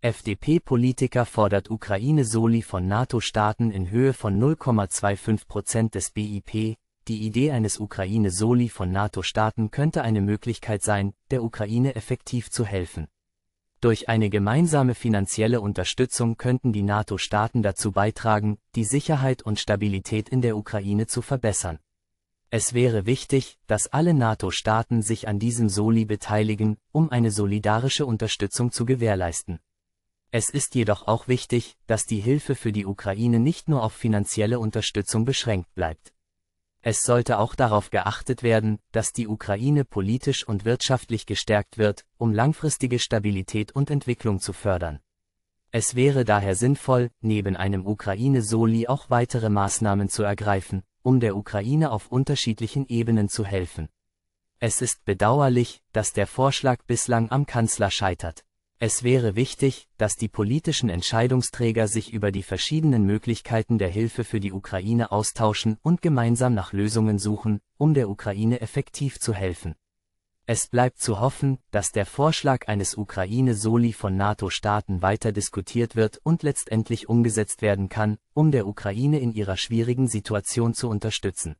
FDP-Politiker fordert Ukraine-Soli von NATO-Staaten in Höhe von 0,25 Prozent des BIP. Die Idee eines Ukraine-Soli von NATO-Staaten könnte eine Möglichkeit sein, der Ukraine effektiv zu helfen. Durch eine gemeinsame finanzielle Unterstützung könnten die NATO-Staaten dazu beitragen, die Sicherheit und Stabilität in der Ukraine zu verbessern. Es wäre wichtig, dass alle NATO-Staaten sich an diesem Soli beteiligen, um eine solidarische Unterstützung zu gewährleisten. Es ist jedoch auch wichtig, dass die Hilfe für die Ukraine nicht nur auf finanzielle Unterstützung beschränkt bleibt. Es sollte auch darauf geachtet werden, dass die Ukraine politisch und wirtschaftlich gestärkt wird, um langfristige Stabilität und Entwicklung zu fördern. Es wäre daher sinnvoll, neben einem Ukraine-Soli auch weitere Maßnahmen zu ergreifen, um der Ukraine auf unterschiedlichen Ebenen zu helfen. Es ist bedauerlich, dass der Vorschlag bislang am Kanzler scheitert. Es wäre wichtig, dass die politischen Entscheidungsträger sich über die verschiedenen Möglichkeiten der Hilfe für die Ukraine austauschen und gemeinsam nach Lösungen suchen, um der Ukraine effektiv zu helfen. Es bleibt zu hoffen, dass der Vorschlag eines Ukraine-Soli von NATO-Staaten weiter diskutiert wird und letztendlich umgesetzt werden kann, um der Ukraine in ihrer schwierigen Situation zu unterstützen.